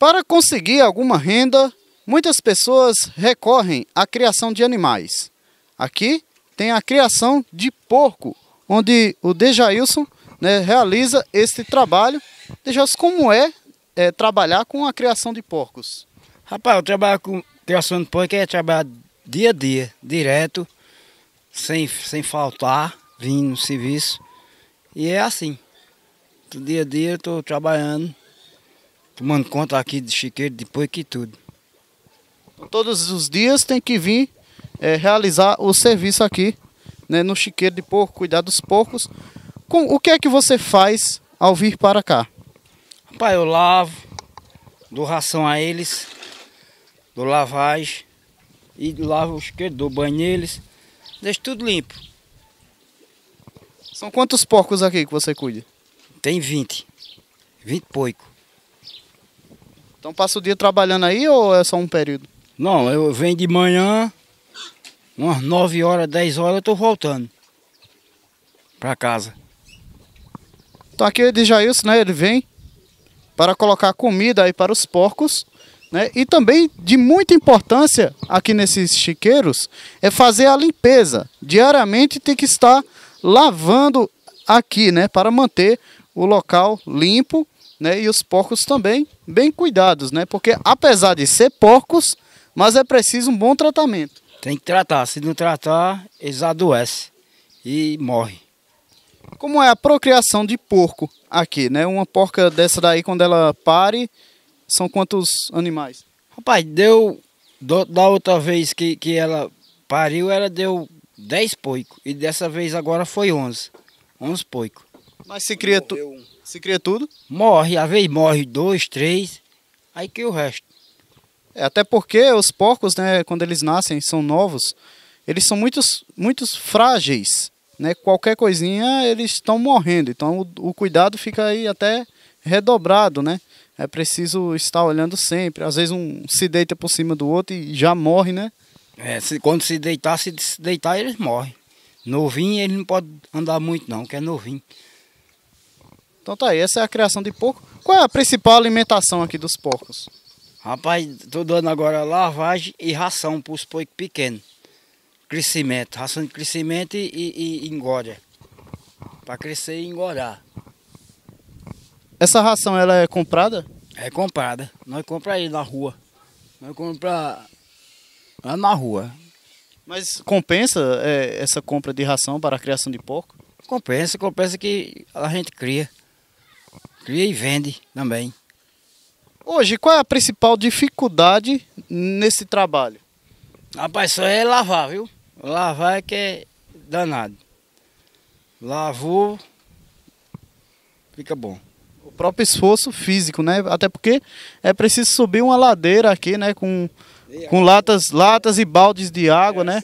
Para conseguir alguma renda, muitas pessoas recorrem à criação de animais. Aqui tem a criação de porco, onde o Dejailson né, realiza este trabalho. Dejailson, como é, é, trabalhar com a criação de porcos? Rapaz, eu trabalho com criação de porco é trabalhar dia a dia, direto, sem, sem faltar, vindo no serviço. E é assim. Todo dia a dia eu estou trabalhando tomando conta aqui de chiqueiro, depois que tudo. Todos os dias tem que vir é, realizar o serviço aqui né, no chiqueiro de porco, cuidar dos porcos. Com, o que é que você faz ao vir para cá? Rapaz, eu lavo, dou ração a eles, dou lavagem e lavo o chiqueiro, dou banho neles, deixo tudo limpo. São quantos porcos aqui que você cuida? Tem 20. 20 porcos. Então passa o dia trabalhando aí ou é só um período? Não, eu venho de manhã, umas 9 horas, 10 horas eu tô voltando para casa. Então aqui é de Jailson, né? Ele vem para colocar comida aí para os porcos. Né? E também de muita importância aqui nesses chiqueiros é fazer a limpeza. Diariamente tem que estar lavando aqui, né, para manter o local limpo né? E os porcos também bem cuidados, né? Porque apesar de ser porcos, mas é preciso um bom tratamento. Tem que tratar, se não tratar, eles adoecem e morrem. Como é a procriação de porco aqui, né? Uma porca dessa daí, quando ela pare, são quantos animais? Rapaz, deu. Da outra vez que, que ela pariu, ela deu 10 poicos. E dessa vez agora foi 11. 11 poicos. Mas se cria. Tu... Um. Se cria tudo? Morre, às vezes morre dois, três, aí que o resto. É, até porque os porcos, né, quando eles nascem, são novos, eles são muitos, muitos frágeis. Né? Qualquer coisinha eles estão morrendo. Então o, o, cuidado fica aí até redobrado, né? É preciso estar olhando sempre. Às vezes um se deita por cima do outro e já morre, né? É, se, quando se deitar, se, se deitar, eles morrem. Novinho ele não pode andar muito não, que é novinho. Então tá aí, essa é a criação de porco. Qual é a principal alimentação aqui dos porcos? Rapaz, tô dando agora lavagem e ração para os porcos pequenos. Crescimento, ração de crescimento e, e, e engorda. Para crescer e engordar. Essa ração ela é comprada? É comprada. Nós compramos aí na rua. Nós compramos lá na rua. Mas compensa é, essa compra de ração para a criação de porco? Compensa, compensa que a gente cria cria e vende também. Hoje, qual é a principal dificuldade nesse trabalho? Rapaz, só é lavar, viu? Lavar é que é danado. Lavou, fica bom. O próprio esforço físico, né? Até porque é preciso subir uma ladeira aqui, né? Com, com latas, latas e baldes de água, é, né?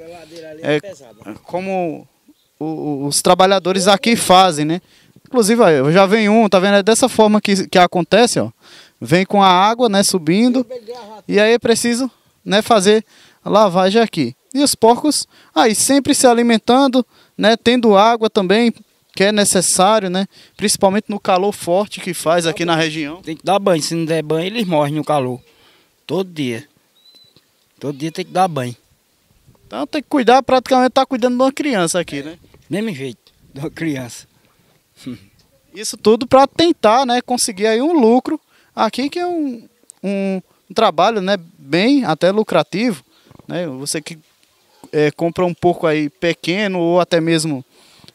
é, é pesada. Como os trabalhadores aqui fazem, né? Inclusive, aí, já vem um, tá vendo? É dessa forma que, que acontece, ó. Vem com a água, né, subindo. E aí é preciso, né, fazer a lavagem aqui. E os porcos aí sempre se alimentando, né, tendo água também, que é necessário, né? Principalmente no calor forte que faz aqui na região. Tem que dar banho, se não der banho eles morrem no calor. Todo dia. Todo dia tem que dar banho. Então tem que cuidar, praticamente tá cuidando de uma criança aqui, né? é. né? Mesmo jeito, de uma criança. Isso tudo para tentar né, conseguir aí um lucro aqui, que é um, um, um trabalho né, bem até lucrativo. Né? Você que é, compra um porco aí pequeno ou até mesmo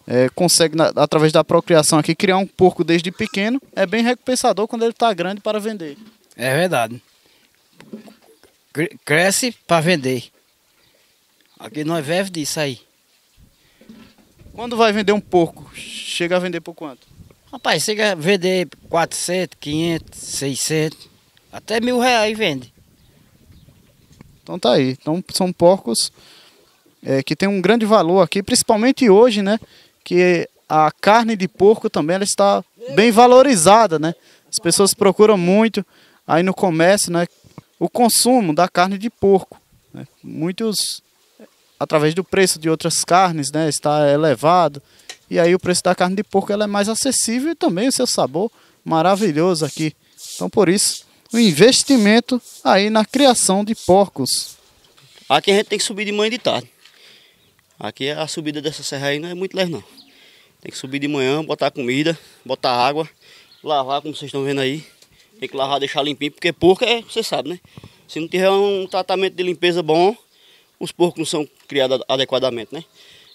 é, consegue, na, através da procriação aqui, criar um porco desde pequeno, é bem recompensador quando ele está grande para vender. É verdade. Cresce para vender. Aqui nós vivemos disso aí. Quando vai vender um porco? Chega a vender por quanto? Rapaz, chega a vender 400, 500, 600, até mil reais vende. Então tá aí. Então são porcos é, que tem um grande valor aqui, principalmente hoje, né? Que a carne de porco também ela está bem valorizada, né? As pessoas procuram muito aí no comércio, né? O consumo da carne de porco. Né? Muitos através do preço de outras carnes, né, está elevado. E aí o preço da carne de porco ela é mais acessível e também o seu sabor maravilhoso aqui. Então por isso, o investimento aí na criação de porcos. Aqui a gente tem que subir de manhã e de tarde. Aqui a subida dessa serra aí não é muito leve não. Tem que subir de manhã, botar comida, botar água, lavar como vocês estão vendo aí. Tem que lavar, deixar limpinho, porque porco é, você sabe, né? Se não tiver um tratamento de limpeza bom, os porcos não são criados adequadamente, né?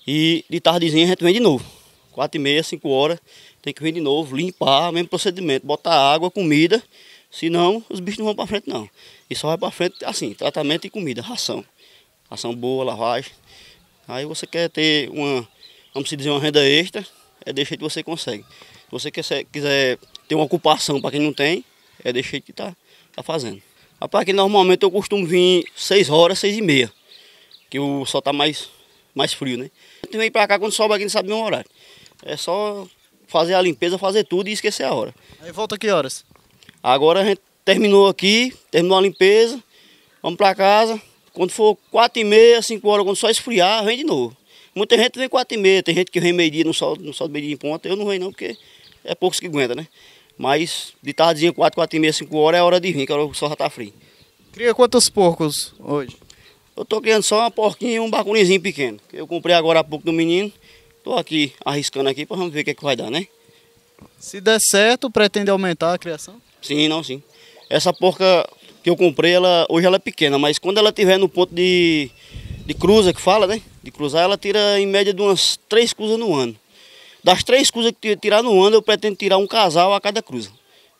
E de tardezinha a gente vem de novo. Quatro e meia, cinco horas, tem que vir de novo, limpar, mesmo procedimento, botar água, comida, senão os bichos não vão para frente não. E só vai para frente assim, tratamento e comida, ração. Ração boa, lavagem. Aí você quer ter uma, vamos dizer, uma renda extra, é deixa que você consegue. Se você quiser, quiser ter uma ocupação para quem não tem, é deixa que tá, tá fazendo. Rapaz, que normalmente eu costumo vir 6 horas, 6 e meia que o sol está mais, mais frio, né? A gente vem para cá quando sobe aqui não sabe o horário. É só fazer a limpeza, fazer tudo e esquecer a hora. Aí volta que horas? Agora a gente terminou aqui, terminou a limpeza, vamos para casa. Quando for 4 e meia, 5 horas, quando só esfriar, vem de novo. Muita gente vem 4 e meia, tem gente que vem meio-dia no sol, no sol de meio-dia em ponta. Eu não venho não, porque é poucos que aguenta, né? Mas de tardezinha, 4, 4 e meia, 5 horas é hora de vir, que o sol já tá frio. Cria quantos porcos hoje? Eu tô criando só uma porquinha e um bacunizinho pequeno. Que eu comprei agora há pouco do menino. Tô aqui arriscando aqui para vamos ver o que, é que vai dar, né? Se der certo, pretende aumentar a criação? Sim, não, sim. Essa porca que eu comprei, ela, hoje ela é pequena, mas quando ela tiver no ponto de, de cruza, que fala, né? De cruzar, ela tira em média de umas três cruzas no ano. Das três cruzas que tirar no ano, eu pretendo tirar um casal a cada cruza.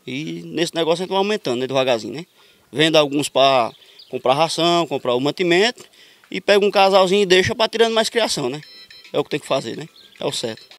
E nesse negócio a gente vai aumentando, né? Devagarzinho, né? Vendo alguns para comprar ração, comprar o mantimento e pega um casalzinho e deixa para tirando mais criação, né? É o que tem que fazer, né? É o certo.